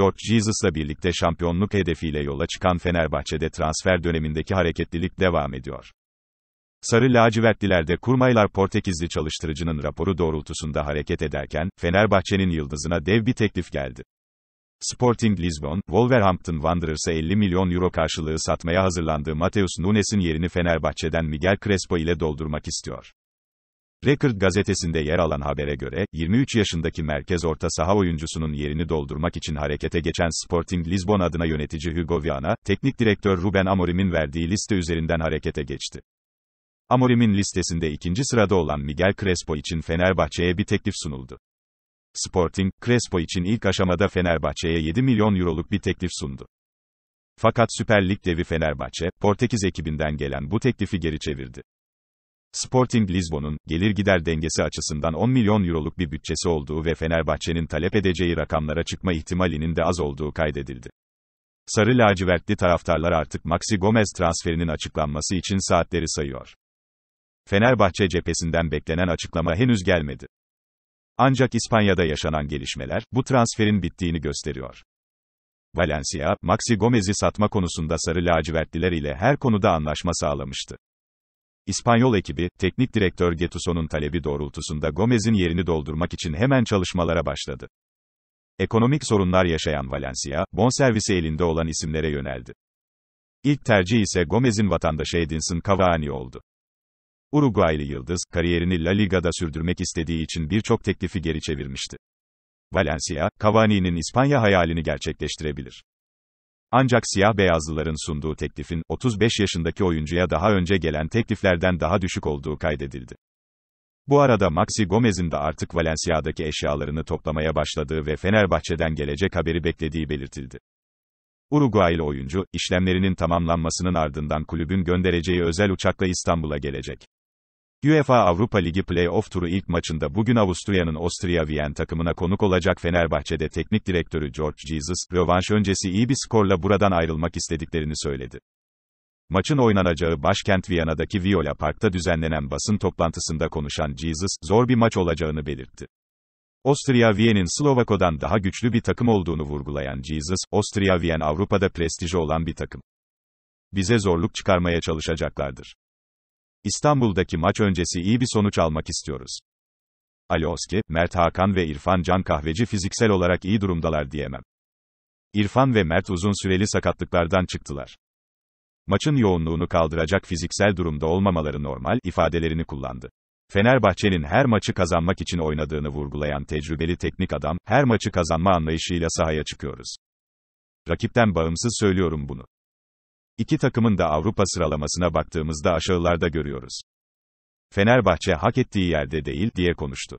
George Jesus'la birlikte şampiyonluk hedefiyle yola çıkan Fenerbahçe'de transfer dönemindeki hareketlilik devam ediyor. Sarı lacivertlilerde kurmaylar Portekizli çalıştırıcının raporu doğrultusunda hareket ederken, Fenerbahçe'nin yıldızına dev bir teklif geldi. Sporting Lisbon, Wolverhampton Wanderers'a 50 milyon euro karşılığı satmaya hazırlandığı Mateus Nunes'in yerini Fenerbahçe'den Miguel Crespo ile doldurmak istiyor. Record gazetesinde yer alan habere göre, 23 yaşındaki merkez orta saha oyuncusunun yerini doldurmak için harekete geçen Sporting Lisbon adına yönetici Hugo Viana, teknik direktör Ruben Amorim'in verdiği liste üzerinden harekete geçti. Amorim'in listesinde ikinci sırada olan Miguel Crespo için Fenerbahçe'ye bir teklif sunuldu. Sporting, Crespo için ilk aşamada Fenerbahçe'ye 7 milyon euroluk bir teklif sundu. Fakat Süper Lig devi Fenerbahçe, Portekiz ekibinden gelen bu teklifi geri çevirdi. Sporting Lisbon'un gelir gider dengesi açısından 10 milyon euroluk bir bütçesi olduğu ve Fenerbahçe'nin talep edeceği rakamlara çıkma ihtimalinin de az olduğu kaydedildi. Sarı lacivertli taraftarlar artık Maxi Gomez transferinin açıklanması için saatleri sayıyor. Fenerbahçe cephesinden beklenen açıklama henüz gelmedi. Ancak İspanya'da yaşanan gelişmeler bu transferin bittiğini gösteriyor. Valencia, Maxi Gomez'i satma konusunda sarı lacivertliler ile her konuda anlaşma sağlamıştı. İspanyol ekibi, teknik direktör Getusso'nun talebi doğrultusunda Gomez'in yerini doldurmak için hemen çalışmalara başladı. Ekonomik sorunlar yaşayan Valencia, bonservisi elinde olan isimlere yöneldi. İlk tercih ise Gomez'in vatandaşı Edinson Cavani oldu. Uruguaylı Yıldız, kariyerini La Liga'da sürdürmek istediği için birçok teklifi geri çevirmişti. Valencia, Cavani'nin İspanya hayalini gerçekleştirebilir. Ancak siyah beyazlıların sunduğu teklifin 35 yaşındaki oyuncuya daha önce gelen tekliflerden daha düşük olduğu kaydedildi. Bu arada Maxi Gomez'in de artık Valencia'daki eşyalarını toplamaya başladığı ve Fenerbahçe'den gelecek haberi beklediği belirtildi. Uruguaylı oyuncu, işlemlerinin tamamlanmasının ardından kulübün göndereceği özel uçakla İstanbul'a gelecek. UEFA Avrupa Ligi Play-off turu ilk maçında bugün Avusturya'nın Austria Wien takımına konuk olacak Fenerbahçe'de teknik direktörü George Jesus, rövanş öncesi iyi bir skorla buradan ayrılmak istediklerini söyledi. Maçın oynanacağı başkent Viyana'daki Viola Park'ta düzenlenen basın toplantısında konuşan Jesus, zor bir maç olacağını belirtti. Austria Viyen'in Slovako'dan daha güçlü bir takım olduğunu vurgulayan Jesus, Austria Viyen Avrupa'da prestiji olan bir takım. Bize zorluk çıkarmaya çalışacaklardır. İstanbul'daki maç öncesi iyi bir sonuç almak istiyoruz. Ali Oski, Mert Hakan ve İrfan Can Kahveci fiziksel olarak iyi durumdalar diyemem. İrfan ve Mert uzun süreli sakatlıklardan çıktılar. Maçın yoğunluğunu kaldıracak fiziksel durumda olmamaları normal ifadelerini kullandı. Fenerbahçe'nin her maçı kazanmak için oynadığını vurgulayan tecrübeli teknik adam, her maçı kazanma anlayışıyla sahaya çıkıyoruz. Rakipten bağımsız söylüyorum bunu. İki takımın da Avrupa sıralamasına baktığımızda aşağılarda görüyoruz. Fenerbahçe hak ettiği yerde değil diye konuştu.